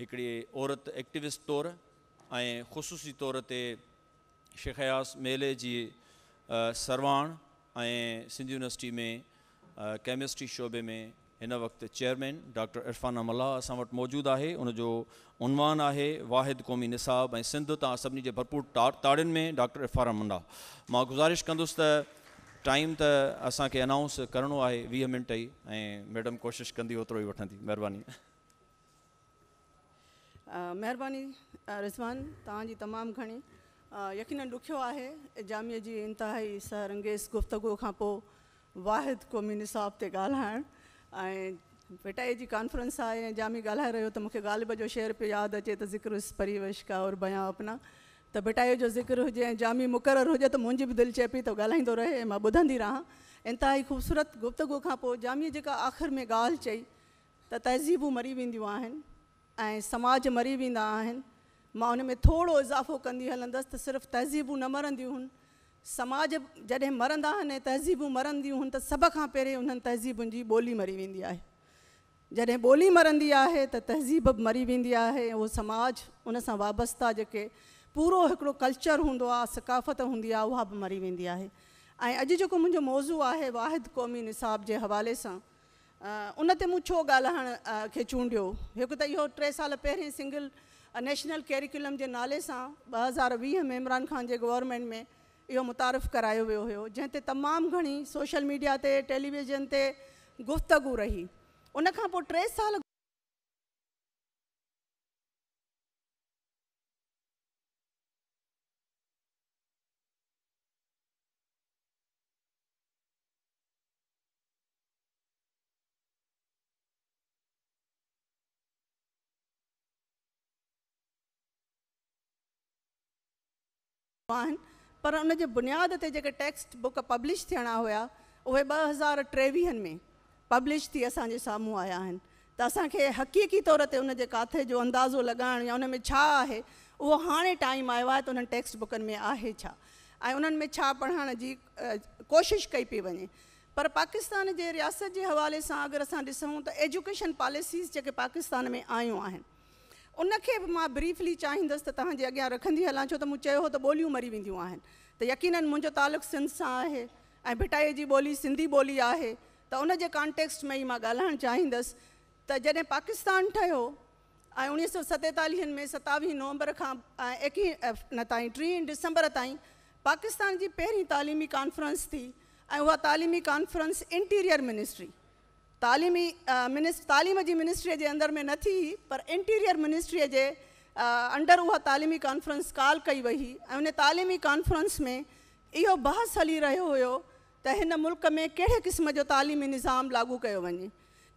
हिकिड़ी औरत एक्टिविस्ट तौरु ऐं ख़ुशूसी तौर ते शेखयास मेले जी सरवाण ऐं सिंध यूनिवर्सिटी में केमिस्ट्री शोबे में हिन वक़्तु चेयरमैन डॉक्टर इरफ़ान मल्ला असां वटि मौजूदु आहे उनजो उनवान आहे वाहिद क़ौमी निसाब ऐं सिंध तव्हां सभिनी जे भरपूर ता ताड़ियुनि में डॉक्टर इरफ़ान अमल्ला मां गुज़ारिश कंदुसि त टाइम त असांखे अनाउंस करिणो आहे वीह मिंट ई ऐं मैडम कोशिशि कंदी ओतिरो ई वठंदी महिरबानी महिरबानी रिज़वान तव्हांजी तमामु घणी यकीन ॾुखियो आहे जामिया जी इंतिहाई सरंगेज़ गुफ़्तगु खां पोइ वाहिद क़ौमी निसाब ते ॻाल्हाइणु ऐं पिटाई जी कॉन्फ्रेंस आहे ऐं जामी ॻाल्हाए रहियो त मूंखे ग़ालिब जो शेर पियो यादि अचे त ज़िक्र परिवेश का और बयां अपना त बिटायो जो ज़िक्र हुजे ऐं जामी मुक़ररु हुजे त मुंहिंजी बि दिलि चए पई त ॻाल्हाईंदो रहे ऐं मां ॿुधंदी रहां इंतिहाई ख़ूबसूरत गुफ़्तगु खां पोइ जामीअ जेका आख़िर में ॻाल्हि चई त तहज़ीबूं मरी वेंदियूं आहिनि ऐं समाज मरी वेंदा आहिनि मां उन में थोरो इज़ाफ़ो कंदी हलंदसि त सिर्फ़ु तहज़ीबूं न मरंदियूं समाज जॾहिं मरंदा आहिनि ऐं तहज़ीबूं मरंदियूं आहिनि त सभ खां पहिरीं उन्हनि तहज़ीबुनि जी ॿोली मरी वेंदी आहे जॾहिं ॿोली मरंदी आहे त तहज़ीब बि मरी वेंदी आहे उहो समाज उन सां वाबस्ता जेके पूरो हिकिड़ो कल्चर हूंदो आहे सकाफ़त हूंदी आहे उहा बि मरी वेंदी आहे ऐं अॼु जेको मुंहिंजो मौज़ू आहे वाहिद क़ौमी निसाब जे हवाले सां उन ते मूं छो ॻाल्हाइण खे चूंडियो हिकु टे साल पहिरीं सिंगल नेशनल कैरिकुलम के नाले से हज़ार वीह में इमरान ख़ान के गवर्नमेंट में इहो मुतारिफ़ करायो वो हुयो जंहिं ते तमामु घणी सोशल मीडिया से टेलीविजन से गुफ़्तगु रही उन टे साल आहिनि पर उन जे बुनियाद ते जेके टेक्स्ट बुक पब्लिश थियणा हुया उहे ॿ हज़ार टेवीहनि में पब्लिश थी असांजे साम्हूं आया आहिनि त असांखे हक़ीक़ी तौर ते उन जे काथे जो अंदाज़ो लॻाइणु या उन में छा आहे उहो हाणे टाइम आयो आहे त उन्हनि टेक्स्ट बुकनि में आहे छा ऐं उन्हनि में छा पढ़ाइण जी कोशिशि कई पई वञे पर पाकिस्तान जे रियासत जे हवाले सां अगरि असां ॾिसूं त एजुकेशन पॉलिसीस जेके पाकिस्तान में आयूं आहिनि उनखे बि ब्रीफली चाहींदसि तो तव्हांजे अॻियां रखंदी हलां छो तो मूं हो त ॿोलियूं मरी वन तो यकीन यकीननि तालुक सिंध सां है भिटाई की बोली सिंधी बोली है तो उनजे कॉन्टेक्स्ट में ही ाल ॻाल्हाइणु त जॾहिं पाकिस्तान ठहियो ऐं उड़ी सौ सतेतालीहनि में सत्वी नवंबर का एकवीह न ताईं टीह डिसंबर ताईं पाकिस्तान की पहिरीं तलीमी कॉन्फ्रेंस थी ऐं उहा तालीमी कॉन्फ्रेंस इंटीरियर मिनिस्ट्री तालीमी मिनिस्ट तालीम जी मिनिस्ट्रीअ जे अंदरि में न थी पर इंटीरियर मिनिस्ट्री के अंडर उहा तालीमी कॉन्फ्रेंस कॉल कई वही हुई उन तालीमी कॉन्फ्रेंस में इो बहस हली रो हुयो मुल्क में कड़े क़िस्म जो तालीमी निज़ाम लागू किया वञे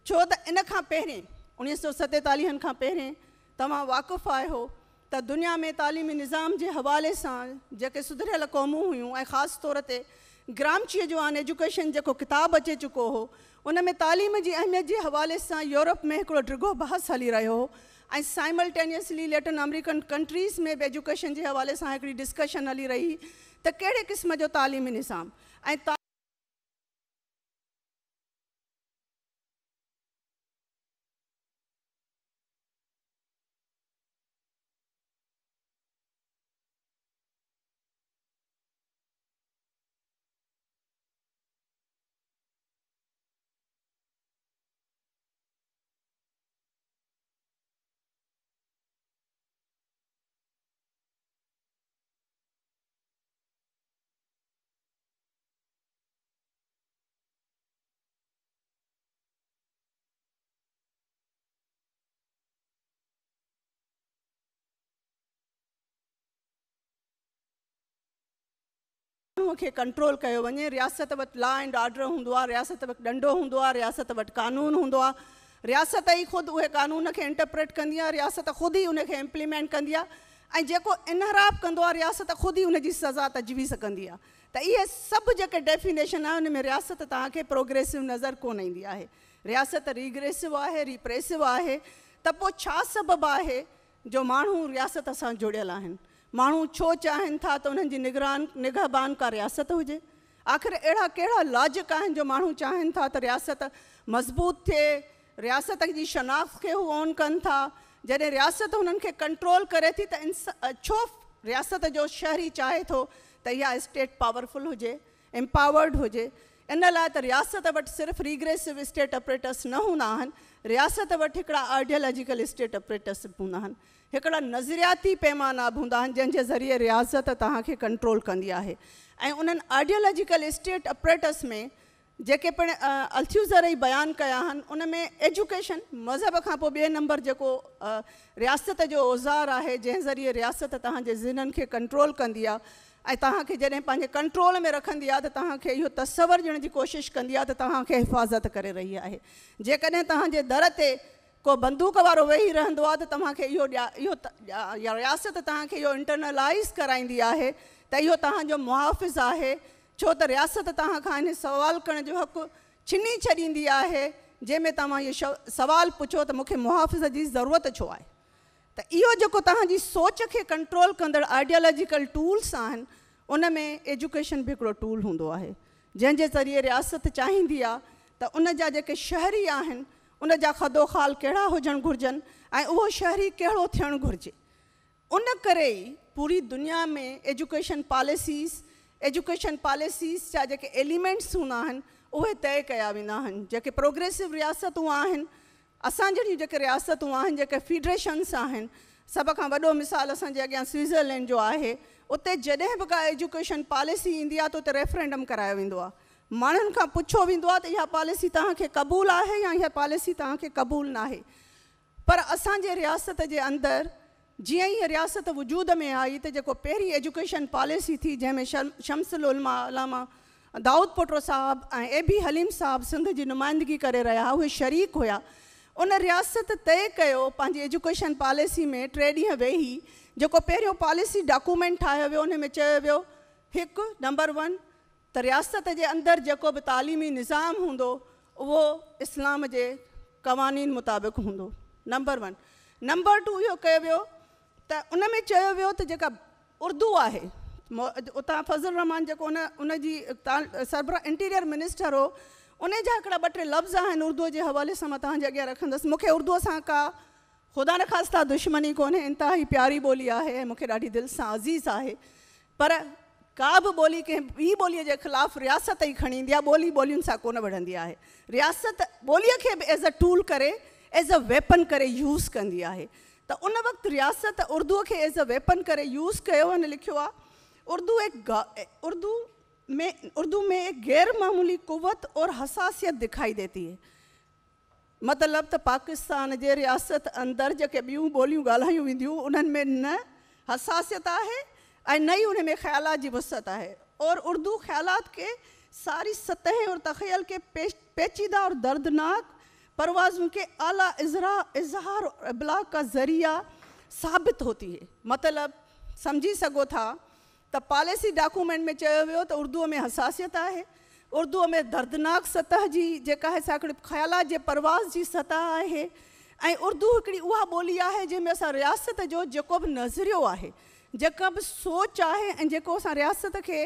छो त इन खां पहिरें उणिवीह सौ सतेतालीहनि खां वाक़ुफ़ आहियो त दुनिया में तालीमी निज़ाम के हवाले से जेके सुधरियल कौमू हुई खास तौर पर ग्रामची जो आन एजुकेशन जो किताबु अचे चुको हो उन में तालीम जी अहमियत के हवाले से यूरोप में एक ड्रिगो बहस हली रो ऐं साइमल्टेनियसली लेटिन अमेरिकन कंट्रीज़ में भी एजुकेशन के हवाले से डिस्कशन हली रही तो कहिड़े क़िस्म जो तालीमी निज़ाम खे कंट्रोल कयो वञे रियासत वटि लॉ एंड ऑडर हूंदो आहे रियासत वटि ॾंडो हूंदो आहे रियासत वटि कानून हूंदो आहे रियासत ई ख़ुदि उहे कानून खे इंटरप्रेट कंदी आहे रियासत ख़ुदि ई उनखे इम्प्लीमेंट कंदी आहे ऐं जेको इनहराबु कंदो आहे रियासत ख़ुदि ई उनजी सज़ा तजवी सघंदी आहे त इहे सभु जेके डेफिनेशन आहे उन में रियासत तव्हांखे प्रोग्रेसिव नज़र कोन ईंदी आहे रियासत रीग्रेसिव आहे रीप्रेसिव आहे त पोइ छा सबबु आहे जो माण्हू रियासत सां जुड़ियल आहिनि मानू छो चाहन था तो उन्हें जी निगरान निगहबान का रियासत हो आख़िर अड़ा कड़ा लॉजिक है जो मू चाहन था तो रियासत मज़बूत थे रियासत की शनाख़्त के वो ऑन कन था जैसे रियासत उन कंट्रोल करे थी तो छो रियासत जो शहरी चाहे तो या स्टेट पावरफुल हो एम्पावर्ड हुजे इन लाइ रियासत वटि सिर्फ रिग्रेसिव स्टेट ऑपरेटर्स न हूँ रियासत वा हिकिड़ा आइडियालॉजिकल स्टेट ऑपरेटर्स हूँ हिकिड़ा नज़रियाती पैमाना बि हूंदा आहिनि जंहिंजे ज़रिए रियाज़त तव्हांखे कंट्रोल कंदी आहे ऐं उन्हनि आइडियोलॉजिकल स्टेट अप्रेटस में जेके पिणु अल्थ्यूज़र ई बयानु कया आहिनि उन में एजुकेशन मज़हब खां पोइ ॿिए नंबर जेको रियासत जो औज़ार आहे जंहिं ज़रिए रियासत तव्हांजे ज़िननि खे कंट्रोल कंदी आहे ऐं तव्हांखे जॾहिं पंहिंजे कंट्रोल में रखंदी आहे त तव्हांखे इहो तसवर ॾियण जी कोशिशि कंदी आहे त तव्हांखे हिफ़ाज़त करे रही आहे जेकॾहिं तव्हांजे दर ते को बंदूक वारो वेही रहंदो आहे त तव्हांखे इहो रियासत तव्हांखे इहो इंटरनलाइज़ कराईंदी आहे त इहो तव्हांजो मुआफ़िज़ु आहे छो त रियासत तव्हांखां इन सुवाल करण जो हक़ु छिनी छॾींदी आहे जंहिंमें तव्हां इहो श पुछो त मूंखे मुआफ़िज़ जी ज़रूरत छो आहे त इहो जेको तव्हांजी सोच खे कंट्रोल कंदड़ आइडियोलॉजिकल टूल्स आहिनि में एजुकेशन बि हिकिड़ो टूल हूंदो आहे जंहिंजे ज़रिए रियासत चाहींदी आहे त उन जा जेके शहरी आहिनि उन जा खदो ख़ाल कहिड़ा हुजणु घुरिजनि ऐं उहो शहरी कहिड़ो थियणु घुरिजे उन करे ई पूरी दुनिया में एजुकेशन पॉलिसीस एजुकेशन पॉलिसीस जा जेके एलिमेंट्स हूंदा आहिनि उहे तय कया वेंदा आहिनि जेके प्रोग्रेसिव रियासतूं आहिनि असां जहिड़ियूं जेके रियासतूं आहिनि जेके फिडरेशन्स आहिनि सभ खां वॾो मिसाल असांजे अॻियां स्विट्ज़रलैंड जो आहे उते जॾहिं बि का एजुकेशन पॉलिसी ईंदी आहे त उते रेफरेंडम करायो वेंदो आहे माण्हुनि खां पुछो वेंदो आहे त इहा पॉलिसी तव्हांखे क़बूल आहे या इहा पॉलिसी तव्हांखे क़बूल न पर असांजे रियासत जे अंदरि जीअं ई रियासत वजूद में आई त जेको पहिरीं एजुकेशन पॉलिसी थी जंहिंमें शम शम्सल उलमा दाऊद पोटो साहबु ऐं ए बी हलीम साहबु सिंध जी नुमाइंदगी करे रहिया उहे शरीक हुया उन रियासत तय कयो पंहिंजी एजुकेशन पॉलिसी में टे ॾींहं वेही जेको पहिरियों पॉलिसी डॉक्यूमेंट ठाहियो वियो उन में चयो वियो हिकु नंबर वन त रियासत के अंदर जो भी तलीमी निज़ाम हों वो इस्लाम के क़वानीन मुताबिक़ हों नंबर वन नंबर टू यो कयो वियो त उन में चयो वियो त उर्दू है उतां फज़ल रहमान जेको उन उनजी सरबरा इंटीरियर मिनिस्टर हो उन जा हिकिड़ा लफ़्ज़ आहिनि उर्दू के हवाले से मां तव्हांजे अॻियां रखंदसि मूंखे उर्दूअ का ख़ुदा न ख़ास्ता दुश्मनी को इंतिहा प्यारी बोली है ऐं मूंखे ॾाढी अज़ीज़ है पर કાબ બોલી કે બી બોલી જે खिलाफ रियासत ही ઘણી દિયા બોલી બોલન સા કોન વઢન દિયા હે रियासत બોલી કે એઝ અ ટૂલ કરે એઝ અ વેપન કરે યુઝ કર દિયા હે તો ઉન વક્ત रियासत ઉર્દુ કે એઝ અ વેપન કરે યુઝ કયો અને લખ્યો ઉર્દુ એક ઉર્દુ મે ઉર્દુ મે એક ગેરમામૂલી કોવત ઓર હસાસિયત દેખાઈ દેતી હે મતલબ તો પાકિસ્તાન જે रियासत અંદર જે કે બ્યું બોલી ગલહ્યું વિંદીઓ ઉનન મે ન હસાસિયત આ હે नई उन्हें में ख्याल वसता है और उर्दू ख्याल के सारी सतह और तखयल के पेच, पेचीदा और दर्दनाक परवाजों के आला इजरा इजहार और अबलाक का ज़रिया साबित होती है मतलब समझी सको था तो पॉलिसी डॉक्यूमेंट में चयो वियो त तो में हसासियत है उर्दू में दर्दनाक सतह की जेका आहे असां ख़्याल परवाज़ की सतह है ऐं उर्दू एक उ बोली है जैमें अस रियासत जो जो भी नज़रियो है जेका बि सोच आहे ऐं जेको असां रियासत खे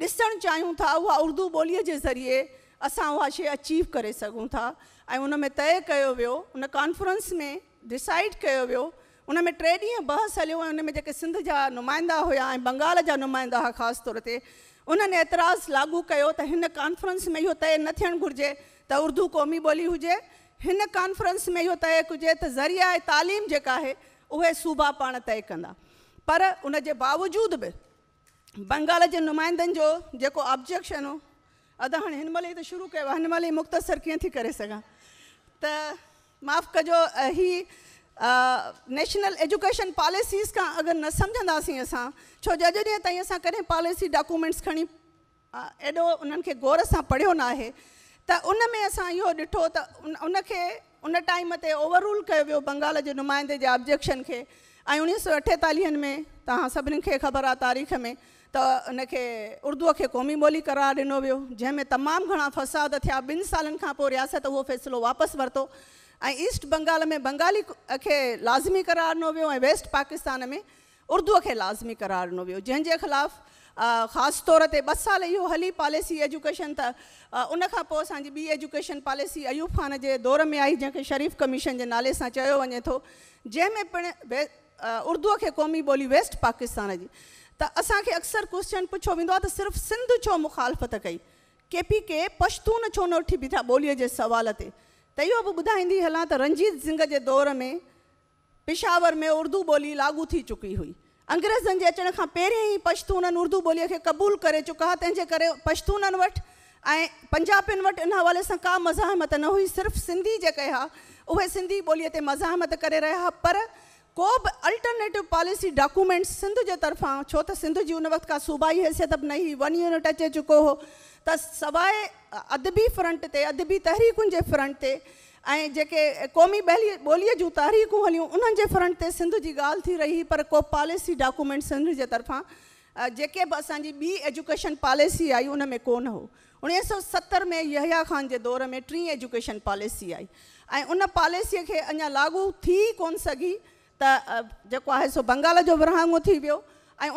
ॾिसणु चाहियूं था उहा उर्दू ॿोलीअ जे ज़रिए असां उहा शइ अचीव करे सघूं था ऐं उन में तय कयो वियो उन कॉन्फ्रेंस में डिसाइड कयो वियो उन में टे ॾींहं ॿ साल उन में जेके सिंध जा नुमाइंदा हुआ ऐं बंगाल जा नुमाइंदा हुआ ख़ासि तौर ते उन्हनि एतिराज़ु लागू कयो त हिन कॉन्फ्रेंस में इहो तय न थियणु घुरिजे त उर्दू क़ौमी ॿोली हुजे हिन कॉन्फ्रेंस में इहो तय हुजे त ज़रिया ऐं तालीम जेका आहे उहे सूबा पाण तय कंदा પર ઉને જે باوجود બે બંગાળ જે نمائંદો જો જેકો ઓબ્જેક્શન હો અદા હન હન મલે તે શુરુ કે હન મલે મુક્તસર કી થ કરે સગા ત માફ કજો હી નેશનલ এড્યુકેશન પોલિસીસ કા અગર ન સમજંદાસી આસા છો જજની તય આસા કરે પોલિસી ડોક્યુમેન્ટસ ખણી એડો ઉનકે ગોરસા પઢ્યો ના હે ત ઉનમે આસા યો ડિઠો તો ઉનકે ઉન ટાઈમ મેતે ઓવરરુલ કયો બંગાળ જે نمائнде જે ઓબ્જેક્શન કે ऐं उणिवीह सौ अठेतालीहनि में तव्हां सभिनीनि ख़बर आ तारीख़ में तो उनखे उर्दू के क़ौमी बोली करार ॾिनो वो जैमें तमाम घणा फ़साद थे ॿिनि साल खां पोइ रियासत उहो फ़ैसिलो वापसि वरितो ईस्ट बंगाल में बंगाली खे लाज़मी करार ॾिनो वियो वेस्ट पाकिस्तान में उर्दू के लाज़मी करार ॾिनो वियो जंहिंजे ख़िलाफ़ु ख़ासि तौर ते ॿ साल इहो हली पॉलिसी एजुकेशन त उनखां पोइ एजुकेशन पॉलिसी अयूब ख़ान के दौर में आई जैसे शरीफ़ कमीशन जे नाले से चयो वञे थो जंहिंमें उर्दू के क़ौमी बोली वेस्ट पाकिस्तान की त असांखे अक्सर क्वेश्चन पुछो वेंदो आहे सिंध छो मुखालफ़त कई के पी के पश्तून छो न उठी बीठा ॿोलीअ के सवाल से त भी बि हल हलां रंजीत सिंह के दौर में पिशावर में उर्दू बोली लागू थी चुकी हुई अंग्रेजन के अचण खां पहिरीं ई पश्तूननि उर्दू ॿोलीअ के क़बूल कर चुका हुआ तंहिंजे करे पश्तूननि वटि ऐं इन हवाले से का मज़ामत न हुई सिर्फ़ सिंधी जेके सिंधी ॿोलीअ ते कर रहा रहिया पर को भी अल्टरनेटिव पॉलिसी डॉक्यूमेंट्स सिंध के तरफा छो तो सिंध की उन वक़्त का सूबाई हैसियत भी न वन यूनिट अचे चुको हो त सवाइ अदबी फ्रंट से अदबी तहरीकुनि जे फ्रंट से ऐं क़ौमी ॿोली ॿोलीअ जूं तहरीकूं हलियूं उन्हनि फ्रंट ते सिंध जी ॻाल्हि रही पर को पॉलिसी डॉक्यूमेंट सिंध के तरफा जेके बि असांजी एजुकेशन पॉलिसी आई उन में कोन हो सौ सतरि में यहया ख़ान जे दौर में टी एजुकेशन पॉलिसी आई ऐं उन पॉलिसी के अञा लागू थी को सघी त जेको सो बंगाल जो विरहाङो थी वियो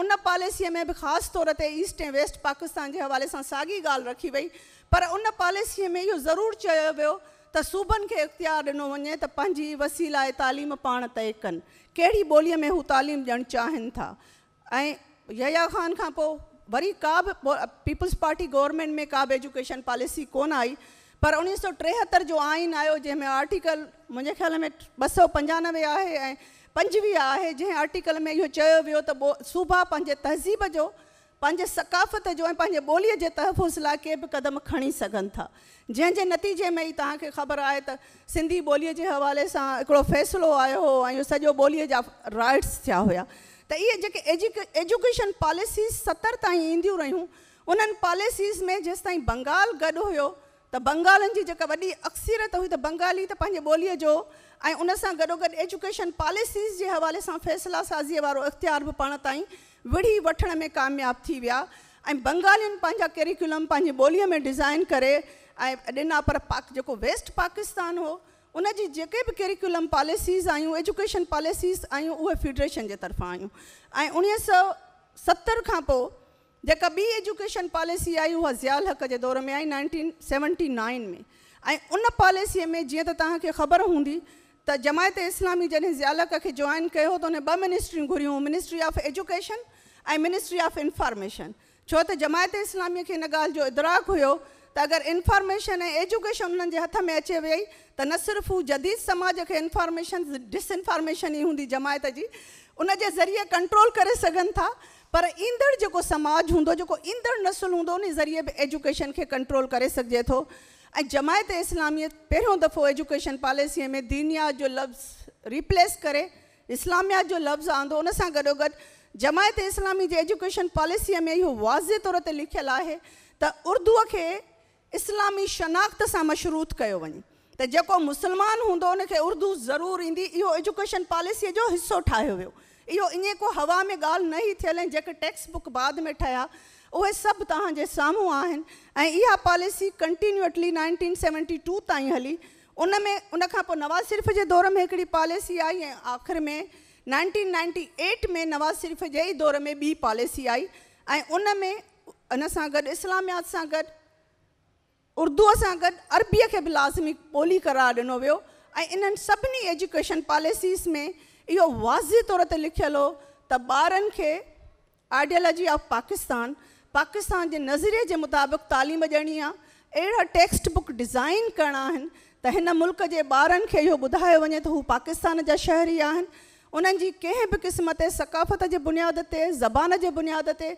उन पॉलिसीअ में भी खास तौर ते ईस्ट ए वेस्ट पाकिस्तान के हवा से सागी ॻाल्हि रखी वई पर उन पॉलिसीअ में इहो जरूर वो वियो त सूबनि इख़्तियार दिनों वञे त पंहिंजी वसीला तालीम पा तय कनि कहिड़ी ॿोलीअ में हू तालीम ॾियणु चाहन था ऐं ख़ान खां वरी का भी पीपल्स पार्टी गवर्नमेंट में का भी एजुकेशन पॉलिसी कोन आई पर उणिवीह सौ टेहत्तर जो आइन आयो जंहिंमें आर्टिकल मुंहिंजे ख़्याल में ब सौ पंजानवे है पंजवीह आहे जंहिं आर्टिकल में इहो चयो वियो त सूबा पंहिंजे तहज़ीब जो पंहिंजे सकाफ़त जो ऐं पंहिंजे ॿोलीअ जे तहफ़ुज़ लाइ के बि क़दम खणी सघनि था जंहिंजे नतीजे में ई तव्हांखे ख़बर आहे त सिंधी ॿोलीअ जे हवाले सां हिकिड़ो फ़ैसिलो आयो हो ऐं सॼो ॿोलीअ जा राइट्स थिया हुया त इहे जेके एजुके एजुकेशन पॉलिसीस सतरि ताईं ईंदियूं रहियूं उन्हनि पॉलिसीस में जेसिताईं बंगाल गॾु हुयो त बंगालनि जी जेका वॾी अक्सरियत हुई तो बंगाली तो पंहिंजे ॿोलीअ जो उन सां गॾोगॾु एजुकेशन पॉलिसीज़ के हवा से फैसला साज़ीअ वो इख़्तियार बि पाण ताईं विढ़ी वठण में कामयाबु थी विया ऐं बंगालियुनि कैरिकुलम पंहिंजी ॿोलीअ में डिज़ाइन करे ऐं पर पाक जेको वेस्ट पाकिस्तान हो उनजी जेके बि कैरिकुलम पॉलिसीज़ आहियूं एजुकेशन पॉलिसीज़ आहियूं उ फेडरेशन जे तरफ़ां आहियूं ऐं सौ सत्तर का जेका बी एजुकेशन पॉलिसी आई उहा ज़ियाल हक़ के दौर में आई नाइनटीन सेवनटी नाइन में उन पॉलिसीअ में जीअं त तो तव्हांखे ख़बर हूंदी त जमायत इस्लामी जैसे ज़ियाल हक़ के जॉइन तो त हुन ॿ मिनिस्ट्रियूं घुरियूं मिनिस्ट्री ऑफ एजुकेशन ए मिनिस्ट्री ऑफ इंफॉर्मेशन छो तो जमायत इस्लामीअ के हिन ॻाल्हि इदराक हुयो तो अगर इंफॉर्मेशन एजुकेशन उन्हनि हथ में अचे वही तो न सिर्फ़ु हू जदीद समाज के इंफॉर्मेशन डिसइंफॉर्मेशन ही होंगी जमायत की उनजे ज़रिए कंट्रोल कर सघनि था पर ईंदड़ जेको समाज हूंदो जेको ईंदड़ नसुलु हूंदो उन ज़रिए बि एजुकेशन खे कंट्रोल करे सघिजे थो ऐं जमायत इस्लामियत पहिरियों दफ़ो एजुकेशन पॉलिसीअ में दीनियात जो लफ़्ज़ रिप्लेस करे इस्लामियात जो लफ़्ज़ आंदो उन सां गॾोगॾु जमायत इस्लामी जे एजुकेशन पॉलिसीअ में इहो वाज़े तौर ते लिखियलु आहे त उर्दूअ खे इस्लामी शनाख़्त सां मशरूत कयो वञे त जेको मुस्लमान हूंदो उन उर्दू ज़रूरु ईंदी इहो एजुकेशन पॉलिसीअ जो हिसो ठाहे वियो इहो ईअं को हवा में ॻाल्हि न ई थियल आहिनि जेके टेक्स्ट बुक बाद में ठहिया उहे सभु तव्हांजे साम्हूं आहिनि ऐं policy continuously nineteen seventy two ताईं हली उन में उन नवाज़ शरीफ़ जे दौर में हिकिड़ी पॉलिसी आई ऐं आख़िर में नाइनटीन नाइनटी एट में नवाज़ शरीफ़ जे ही दौर में बी पॉलिसी आई ऐं उन में इन सां गॾु इस्लामियात सां गॾु उर्दूअ सां गॾु अरबीअ लाज़मी बोली करार ॾिनो वो ऐं इन्हनि सभिनी एजुकेशन पॉलिसीज़ में इहो वाज़े तौर ते लिखल हो त ॿारनि आइडियोलॉजी ऑफ पाकिस्तान पाकिस्तान जे नज़रिए जे मुताबिक़ तालीम ॾियणी आहे टेक्स्ट बुक डिज़ाइन करना तो त मुल्क के ॿारनि खे इहो ॿुधायो वञे त पाकिस्तान जा शहरी आहिनि उन्हनि जी कंहिं क़िस्म ते सकाफ़त के बुनियाद से ज़बान के बुनियाद ते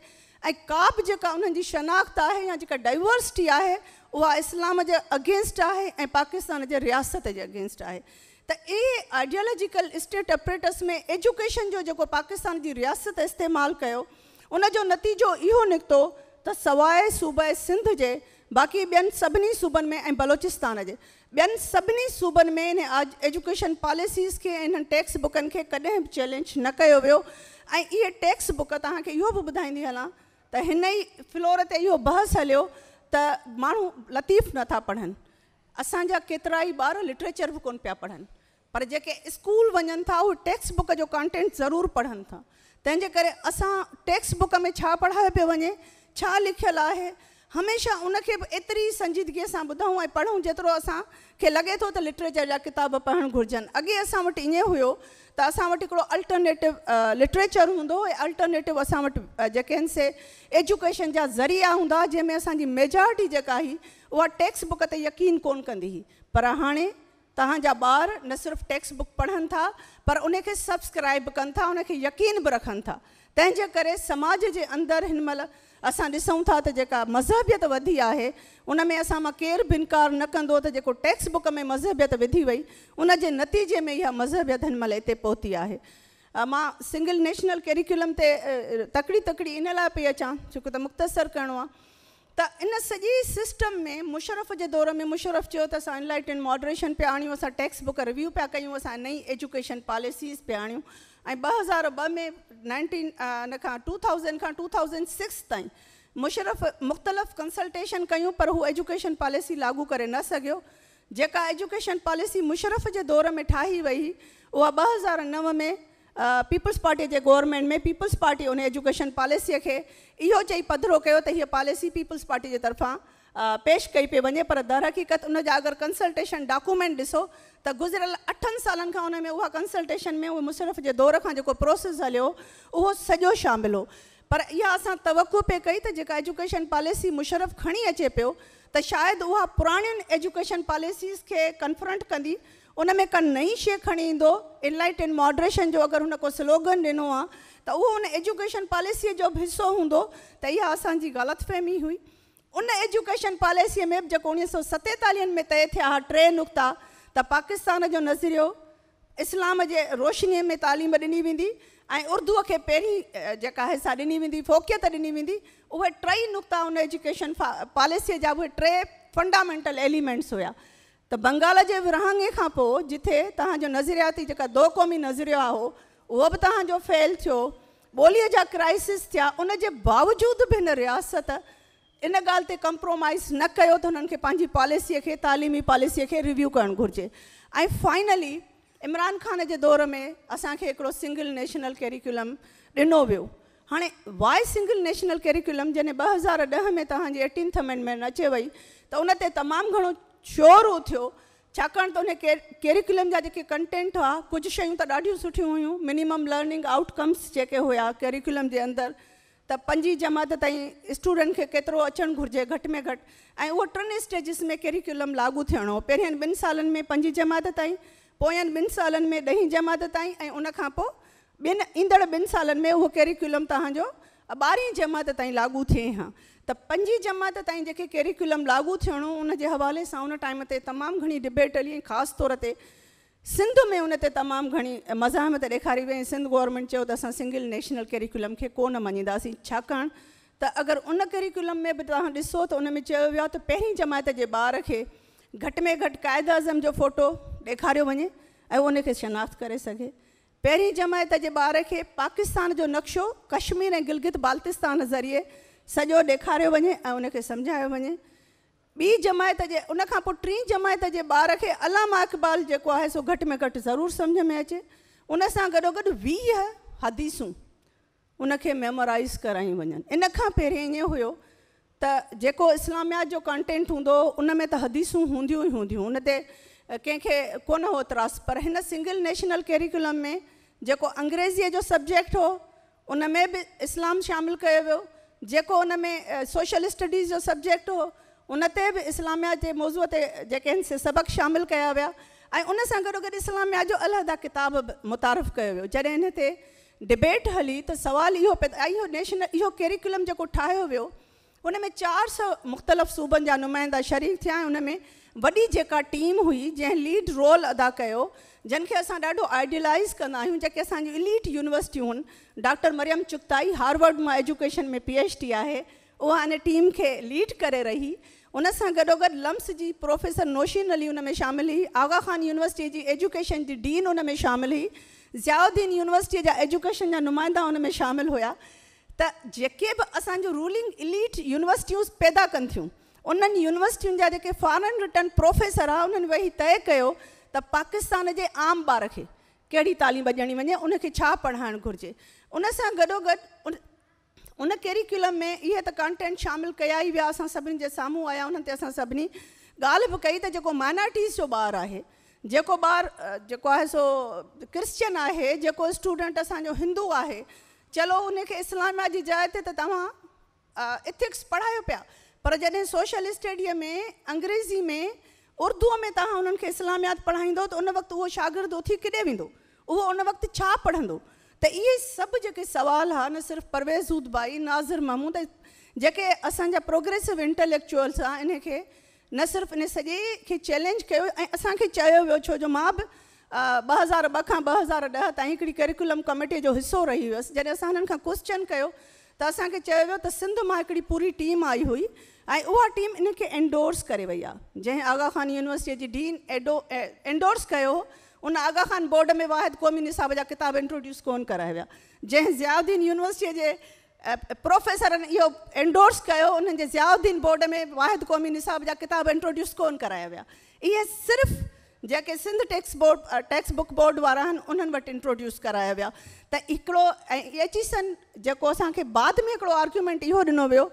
ऐं का बि जेका उन्हनि शनाख़्त है या जो डाइवर्सिटी आहे उहा इस्लाम जे अगेंस्ट है ऐं पाकिस्तान के रियासत के अगेंस्ट है तो ये आइडियोलॉजिकल स्टेट अपरेटस में एजुकेशन जो जेको पाकिस्तान की रियासत इस्तेमाल किया उनजो नतीजो इहो निकितो त सवाइ सूबे सिंध के बाक़ी ॿियनि सभिनी सूबनि में बलोचिस्तान के ॿियनि सभी सूबनि में हिन आज एजुकेशन पॉलिसीज़ के इन टैक्स बुक खे कॾहिं बि चैलेंज न कयो वो ऐं इहे बुक तव्हांखे इहो बि ॿुधाईंदी हलां त हिन फ्लोर से इो बहस हलियो त मू लतीफ़ नथा पढ़नि असा केतरा ही बार लिटरेचर भी को पढ़न पर जेके स्कूल वञनि था उहे टेक्स्ट बुक जो कॉन्टेंट जरूर पढ़न था तंहिंजे करे असां टेक्स्ट बुक में पढ़ाया पढ़ायो वे लिखल है हमेशा उनखे बि एतिरी संजीदगीअ सां ॿुधूं ऐं पढ़ूं जेतिरो असांखे लॻे थो त लिटरेचर जा किताब पढ़णु घुरिजनि अॻे असां वटि ईअं हुयो त अल्टरनेटिव लिटरेचर हूंदो हुओ अल्टरनेटिव असां से एजुकेशन जा ज़रिया हूँ जैमें जंहिंमें असांजी मेजॉरिटी जेका टेक्स्ट बुक ते यकीन कोन कंदी पर हाँ तहजा बार न सिर्फ टेक्स्ट बुक पढ़न था पर उनखे सब्सक्राइब कन था उनखे यकीन बि रखनि था तेज कर समाज जे अंदरि हिन असूँ था त जेका मज़हबियत वधी आहे उन में असां मां इनकार न कंदो त जेको बुक में मज़हबियत विधी वही उनजे नतीजे में यह मज़हबियत हिन इतने हिते है मां सिंगल नेशनल कैरिकुलम ते तकड़ी तकड़ी इन ला पई अचां छोकी तो मुख़्तसर करिणो आहे त इन सॼी सिस्टम में मुशरफ़ के दौर में मुशरफ़ चो तो असां इनलाइट एंड मॉडरेशन पे आणियूं अस टेक्स्ट बुक रिव्यू पिया क्यों असां नई एजुकेशन पॉलिसीज़ पे आणियूं ऐं ॿ हज़ार ॿ में नाइनटीन हिन खां टू थाउज़ेंड खां टू थाउज़ेंड सिक्स ताईं मुशरफ़ मुख़्तलिफ़ कंसल्टेशन कयूं पर हू एजुकेशन पॉलिसी लागू करे न सघियो जेका एजुकेशन पॉलिसी मुशरफ़ जे दौर में ठाही वई उहा ॿ हज़ार नव में पीपल्स पार्टीअ जे गवर्नमेंट में पीपल्स पार्टी उन एजुकेशन पॉलिसीअ खे इहो चई पधिरो कयो त हीअ पॉलिसी पीपल्स पार्टी जे तरफ़ां पेश कई पई वञे पर दरक़ीक़त उन जा अगरि कंसल्टेशन डॉक्यूमेंट ॾिसो त गुज़िरियल अठनि सालनि खां उन उहा कंसल्टेशन में उहो मुशरफ़ जे दौर खां जेको प्रोसेस हलियो उहो सॼो शामिलु हो पर इहा असां तवक पिए कई त जेका एजुकेशन पॉलिसी मुशरफ़ खणी अचे पियो त शायदि उहा पुराणियुनि एजुकेशन पॉलिसीस खे कन्फ्रंट कंदी उन में का नई शइ खणी ईंदो इनलाइट एंड मॉड्रेशन जो अगरि हुन को स्लोगन ॾिनो आहे त उहो उन एजुकेशन पॉलिसीअ जो बि हिसो हूंदो त इहा असांजी ग़लति फ़हिमी हुई उन एजुकेशन पॉलिसी में जो जेको सौ सतेतालीहनि में तय थिया टे नुक़्ता त पाकिस्तान जो नज़रियो इस्लाम के रोशनीअ में तालीम दिनी वी उर्दू के पैं पहिरीं जेका वी फोकियत ॾिनी वेंदी उहे टई नुक़्ता उन एजुकेशन पॉलिसी जा उहे टे फंडामेंटल एलिमेंट्स हुआ तो बंगाल के विरहाङे खां जिथे तव्हांजो नज़रियाती जेका दो क़ौमी नज़रियो आहे उहो बि तव्हांजो फेल थो ॿोलीअ जा क्राइसिस थे उन बावजूद भी बि हिन रियासत इन गाल ते कंप्रोमाइज़ न कयो त हुननि खे पंहिंजी पॉलिसीअ खे तालीमी पॉलिसीअ खे रिव्यू करणु घुरिजे ऐं फाइनली इमरान ख़ान जे दौर में असांखे हिकिड़ो सिंगल नेशनल कैरिकुलम ॾिनो वियो हाणे वाए सिंगल नेशनल कैरिकुलम जॾहिं ॿ हज़ार ॾह में तव्हांजी एटींथ अमेंडमेंट अचे वई त उन ते तमामु घणो शोर थियो छाकाणि त उन कैरिकुलम जा जेके कंटेंट हुआ कुझु शयूं त ॾाढियूं सुठियूं हुयूं मिनिमम लर्निंग आउटकम्स जेके हुया कैरिकुलम जे अंदरि त पंजी जमात तई स्टूडेंट के केतो अचन घुर्ज घट में घट ऐं उहो टिनि स्टेजिस में कैरिकुलम लागू थियणो पहिरियनि बिन साल में पंजी जमात ताईं पोयनि ॿिनि सालनि में दही जमात ताईं ऐं उनखां पोइ ॿिनि ईंदड़ में वो कैरिकुलम तव्हांजो ॿारहीं जमात ताईं लागू थिए हा त पंजी जमात ताईं जेके लागू थियणो उन हवा से उन टाइम से तमाम घणी डिबेट हली खास तौर ते सिंध में उन ते तमामु घणी मज़ाहिमत ॾेखारी वई सिंध गवर्नमेंट चयो त असां सिंगल नेशनल केरिकुलम खे कोन मञींदासीं छाकाणि त अगरि उन केरिकुलम में बि तव्हां ॾिसो त उन में चयो वियो आहे त पहिरीं जमायत जे ॿार खे घटि में घटि क़ाइद अज़म जो फ़ोटो ॾेखारियो वञे ऐं उनखे शनाख़्त करे सघे पहिरीं जमायत जे ॿार खे पाकिस्तान जो नक्शो कश्मीर ऐं गिलगित बाल्तिस्तान ज़रिए सॼो ॾेखारियो वञे ऐं उनखे सम्झायो वञे ॿी जमायत जे उनखां पोइ टीं जमात जे ॿार खे इक़बाल जेको आहे सो घटि में घटि ज़रूरु सम्झि में अचे उन सां गॾोगॾु वीह हदीसूं उनखे मेमोराइज़ करायूं वञनि इन खां पहिरीं ईअं हुयो त जेको इस्लामियात जो कंटेंट हूंदो उन में त हदीसूं हूंदियूं ई हूंदियूं उन ते कंहिंखे कोन हो त्रास पर हिन सिंगल नेशनल कैरिकुलम में जेको अंग्रेज़ीअ जो सब्जेक्ट हो उन में बि इस्लाम शामिलु कयो वियो जेको उन में सोशल स्टडीज़ जो सब्जेक्ट हो उन ते बि इस्लामिया जे मौज़ूअ ते जेके आहिनि से सबक़ु शामिलु कया विया ऐं उन सां गॾोगॾु इस्लामिया जो अलहदा किताब बि मुतारिफ़ु कयो वियो जॾहिं हिन ते डिबेट हली त सुवालु इहो पियो इहो नेशनल इहो केरिकुलम जेको ठाहियो वियो उन में चारि सौ मुख़्तलिफ़ सूबनि जा नुमाइंदा शरीफ़ थिया ऐं उन में वॾी जेका टीम हुई जंहिं लीड रोल अदा कयो जंहिंखे असां ॾाढो आइडियलाइज़ कंदा आहियूं जेके असांजी इलीट यूनिवर्सिटियूं आहिनि डॉक्टर मरियम चुगताई हार्वर्ड मां एजुकेशन में पी एच डी आहे उहा टीम के लीड कर रही उन गोग लम्स की प्रोफेसर नौशीन अली उन में शामिलु हुई आगा ख़ान यूनिवर्सिटी की एजुकेशन की डीन उन में शामिलु हुई ज़ियाउद्दीन यूनिवर्सिटीअ जा एजुकेशन जा नुमाइंदा उन में शामिलु हुया त जेके बि असांजो रूलिंग इलीट यूनिवर्सिटीज पैदा कन थियूं उन्हनि यूनिवर्सिटियुनि जा जेके फॉरन रिटर्न प्रोफेसर आहे उन्हनि वेही तय कयो पाकिस्तान के आम बार खे कहिड़ी तालीम ॾियणी वञे उनखे छा पढ़ाइणु उन गोग उन कैरिकुलम में ये तो कंटेंट शामिल कया ही विया असां सभिनी जे आया उन्हनि ते असां सभिनी कई त जेको माइनॉरिटीज़ जो बार है जो बार जो है सो क्रिश्चन है जो स्टूडेंट असो हिंदू है चलो उनके इस्लामिया की जाइ ते त तव्हां इथिक्स पर जॾहिं सोशल स्टडी में अंग्रेज़ी में उर्दू में तव्हां उन्हनि खे इस्लामियात पढ़ाईंदो त उन वक़्तु वो शागिर्दु उथी किॾे वेंदो उन वक़्तु छा त इहे सभु जेके सुवाल आहे न सिर्फ़ु परवेज़ूद भाई नाज़िर महमूद जेके असांजा प्रोग्रेसिव इंटलेक्चुअल्स आहे इन न सिर्फ़ु इन सॼे खे चैलेंज कयो ऐं असांखे चयो वियो छो जो मां बि ॿ हज़ार ॿ खां ॿ हज़ार ॾह ताईं हिकिड़ी केरिकुलम कमिटीअ जो हिसो रही हुयसि जॾहिं असां हिननि खां क्वश्चन कयो त असांखे चयो वियो त सिंध मां हिकिड़ी पूरी टीम आई हुई ऐं उहा टीम इनखे एंडोर्स करे वई आहे जंहिं आगा ख़ान यूनिवर्सिटीअ जी डीन एडो एंडोर्स कयो उन आगा खान बोर्ड में वाहिद कौमी निसाब जा किताब इंट्रोड्यूस को कराया विया जंहिं ज़ियाउद्दीन यूनिवर्सिटीअ जे प्रोफेसरनि इहो एंडोर्स कयो उन्हनि जे बोर्ड में वाहिद क़ौमी निसाब जा किताब इंट्रोड्यूस को कराया विया इहे सिर्फ़ु जेके Sindh text board text book board वा आहिनि उन्हनि इंट्रोड्यूस कराया वह त हिकिड़ो ऐं एचिसन जेको असांखे बाद में हिकिड़ो आर्ग्यूमेंट इहो ॾिनो वियो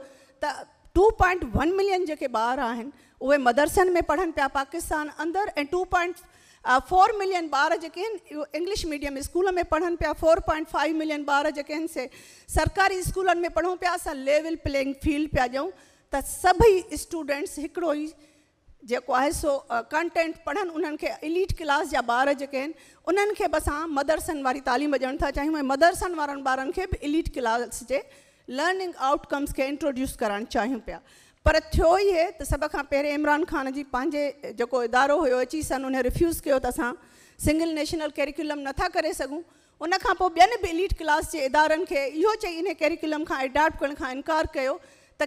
त टू पॉइंट वन मिलियन जेके ॿार आहिनि उहे में पढ़न पाया पाकिस्तान अंदर ए टू पॉइंट फोर मिलियन बार जेके इंग्लिश मीडियम स्कूल में पढ़न पाया फोर पॉइंट फाइव मिलियन बार जेके से सरकारी स्कूल में पढ़ू पे असां लेवल प्लेइंग फील्ड पिया दूँ त सभई स्टूडेंट्स हिकिड़ो ई जेको आहे सो कंटेंट पढ़नि उन्हनि इलीट क्लास जा ॿार जेके आहिनि उन्हनि खे बि असां मदरसनि वारी तालीम ॾियणु था चाहियूं ऐं मदरसनि वारनि इलीट क्लास के लर्निंग आउटकम्स के इंट्रोड्यूस करणु चाहियूं पिया पर थियो इहे तो सब खां पे इमरान ख़ान जी पंहिंजे जेको इदारो हुयो अची सन उन्हें रिफ्यूज़ कयो त असां सिंगल नेशनल कैरिकुलम ना कर सघूं उन खां पोइ इलीट क्लास के इदारनि खे इहो चई इन कैरिकुलम का एडाप्ट कर इनकार कयो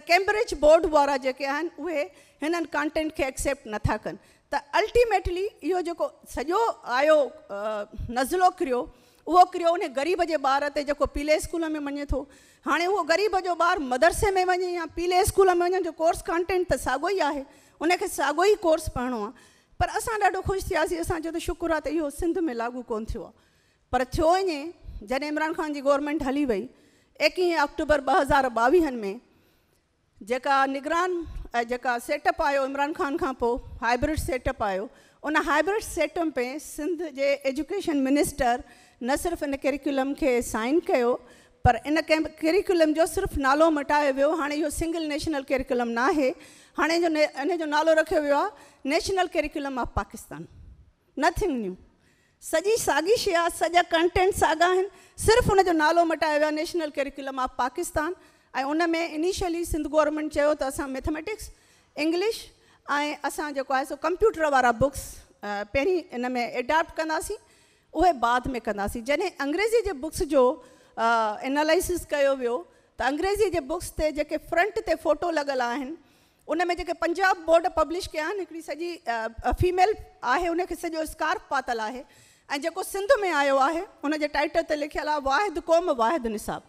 कैम्ब्रिज बोर्ड वारा जेके उन्न कॉन्टेंट के एक्सेप्ट नथा कनि त अल्टीमेटली इहो जेको सॼो आयो नज़लो किरियो वो किरियो उन्हें ग़रीब के बार ते जो पीले स्कूल में वञे तो हाँ वो ग़रीब जो बार मदरसे में वे या पीले स्कूल में वन जो कोर्स कंटेंट तो सागो ही है उनके सागो ही कोर्स पढ़ो आ पर असां खुश थी थियासीं शुक्र आ त सिंध में लागू को पर थो ये जैसे इमरान खान की गवर्नमेंट हली वही एक्वी अक्टूबर ब हज़ार ॿावीहनि में जेका निगरान जो सेटअप आयो इमरान ख़ान का हाइब्रिड सेटअप आयो उन हाइब्रिड सेटअप में सिंध के एजुकेशन मिनिस्टर न सिर्फ इन कैरिकुलम के साइन किया पर इन कैम कैरिकुलम जो सिर्फ नालो मटाया वो हाँ यो सिंगल नेशनल कैरिकुलम ना है हाँ जो इन जो नालो रखियो वो national curriculum of Pakistan nothing new सजी सागी शा सजा कंटेंट साॻा सिर्फ उन नालो मटाया वो नेशनल कैरिकुलम ऑफ पाकिस्तान અય ઉનમે ઇનિશિયલી સિંધ ગવર્નમેન્ટ છયો તો આસા મેથેમેટિક્સ ઇંગ્લિશ આય આસા જો કો આ સો કમ્પ્યુટર વારા બુક્સ પહેરી ઇનમે એડપ્ટ કનાસી ઓહે બાદ મે કનાસી જને અંગ્રેજી જે બુક્સ જો એનાલિસિસ કયો વયો તો અંગ્રેજી જે બુક્સ તે જે કે ફ્રન્ટ તે ફોટો લગલા હે ઉનમે જે કે પંજાબ બોર્ડ પબ્લિશ કેન એકડી સજી ફીમેલ આહે ઉને કે સજો સ્કારફ પાતલા હે આય જો કો સિંધ મે આયો આહે ઉને જે ટાઇટલ તે લખેલા વાહદ કોમ વાહદ નિસાબ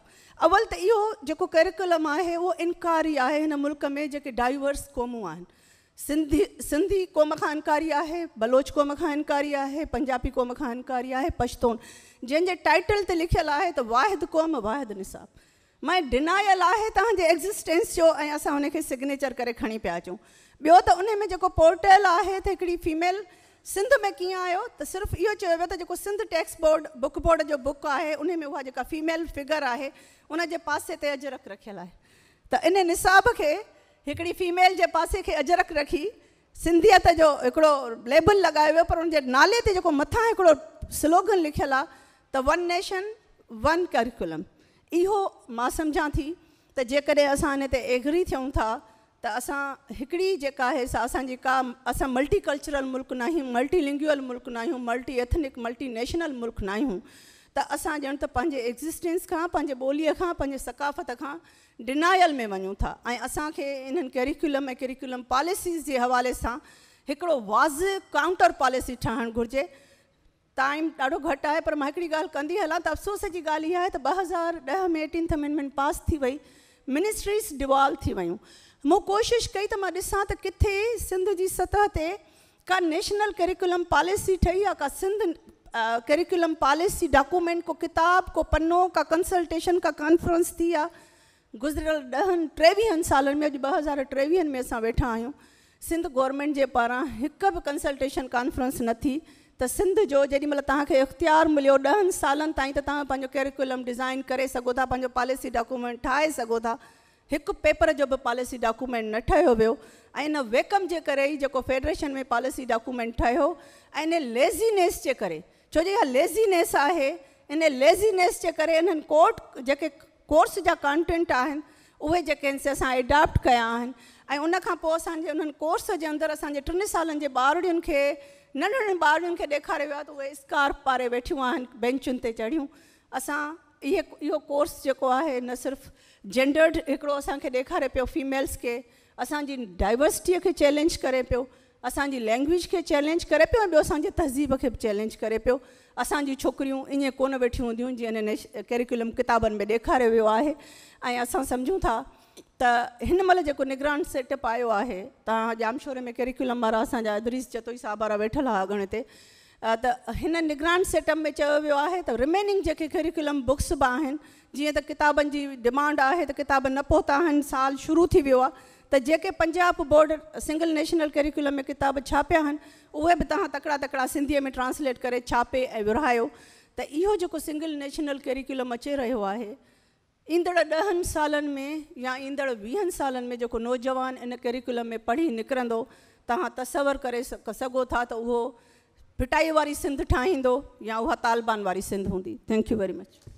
अवल त इहो जेको करिकुलम आहे उहो इनकारी आहे हिन मुल्क में जेके डाइवर्स क़ौमूं आहिनि सिंधी सिंधी क़ौम खां इनकारी आहे बलोच क़ौम खां इनकारी आहे पंजाबी क़ौम खां इनकारी आहे पश्तून जंहिंजे टाइटल ते लिखियलु आहे त वाहिद क़ौम वाहिद निसाब मां डिनायल आहे तव्हांजे एग्ज़िस्टेंस जो ऐं असां हुनखे सिग्नेचर करे खणी पिया अचूं ॿियो त उन में जेको पोर्टल आहे त हिकिड़ी फीमेल सिंध में कीअं आयो त सिर्फ़ु इहो चयो वियो त जेको Sindh text board book board जो बुक आहे उनमें उहा जेका फीमेल फिगर आहे उन जे पासे ते अजरक रखियल आहे त इन निसाब खे हिकिड़ी फीमेल जे पासे खे अजरक रखी सिंधियत जो हिकिड़ो लेबल लॻायो वियो पर उन नाले ते जेको मथां हिकिड़ो स्लोगन लिखियलु आहे त वन नेशन वन करिकुलम इहो मां सम्झा थी त जेकॾहिं असां हिन ते एग्री थियूं था तो असां हिकिड़ी जेका अस सा असांजी मल्टीकल्चरल मुल्क ना आहियूं मुल्क ना आहियूं मल्टी एथनिक मल्टीनेशनल मुल्क ना तो त असां ॼण त पंहिंजे एग्ज़िस्टेंस खां पंहिंजे ॿोलीअ सकाफ़त खां डिनायल में वनू था असन कैरिकुलम ए कैरिकुलम पॉलिसीज़ के हवाले से हिकिड़ो वाज़ काउंटर पॉलिसी ठाहिणु घुरिजे टाइम ढो घटि आहे पर मां हिकिड़ी हलां त अफ़सोस की ॻाल्हि इहा आहे त ॿ हज़ार ॾह में एटींथ अमेंडमेंट पास थी वई मिनिस्ट्रीज़ डिवॉल्व थी वियूं મો કોશિશ કઈ તમા દેસા તા કિતھے Sindh جي سطح تي کا નેશનલ 커રીક્યુલમ پاليسي ઠીયા کا Sindh 커રીક્યુલમ پاليسي ડોક્યુમેન્ટ કો કિતાબ કો પન્નો કા કન્સલ્ટેશન કા کانفرنس થીયા गुजરલ 10 23 سالن મે આજ 2023 મે આસા બેઠા આયો Sindh ગવર્નમેન્ટ જે પારા હકબ કન્સલ્ટેશન کانફરન્સ નથી ત Sindh જો જેડી મત તા કે اختیار મલ્યો 10 سالન તા ત તા પંજો 커રીક્યુલમ ડિઝાઇન કરે સગો તા પંજો પોલિસી ડોક્યુમેન્ટ ઠાઈ સગો તા एक पेपर जो भी पॉलिसी डॉक्यूमेंट नो वो इन वेकम के करो फेडरेशन में पॉलिसी डॉक्यूमेंट ठो इन लेज़ीनेस के करो जो लेज़ीनेस है इन लेज़ीनेस के करोट जो कोर्स जहाँ कॉन्टेंट आन उहे जेके आहिनि से अस एडाप्ट कया आहिनि कोर्स के अंदर अस टिनि सालनि जे ॿारड़ियुनि खे नंढड़नि ॿारड़ियुनि स्कार्फ पारे वेठियूं आहिनि बेंचुनि ते ये यो कोर्स जो है न सिर्फ जेंडर्ड हिकिड़ो असांखे ॾेखारे पियो फीमेल्स खे असांजी डाइवर्सिटीअ खे चैलेंज करे पियो असांजी लैंग्वेज खे चैलेंज करे पियो ॿियो असांजे तहज़ीब खे बि चैलेंज करे पियो असांजी छोकिरियूं ईअं कोन वेठियूं हूंदियूं जीअं इन कैरिकुलम किताबनि में ॾेखारे वियो आहे ऐं असां सम्झूं था त हिन महिल जेको निगरान सेटअप आयो आहे तव्हां जामशोरे में कैरिकुलम वारा असांजा अदरीश साहब वारा वेठल हुआ अॻिणे ते त हिन निगरान सेटअप में चयो वियो आहे त रिमेनिंग जेके कैरिकुलम बुक्स बि आहिनि जी तो किताबन की डिमांड है तो किताब न पौता साल शुरू थी वो तो जे Punjab board single national curriculum में किताब छापिया उ उहे तकड़ा तव्हां में ट्रांसलेट कर छापे ए विरिहायो तो इो जो सिंगल नेशनल कैरिकुलम अचे रो है इंदड़ दह साल में या ईंदड़ वीह साल में जो नौजवान इन कैरिकुलम में पढ़ी निकर तस्वर कर सो था तो उहो फिटाई वाली सिंध ठाही या वह तालिबान वाली सिंध होंगी थैंक यू वेरी मच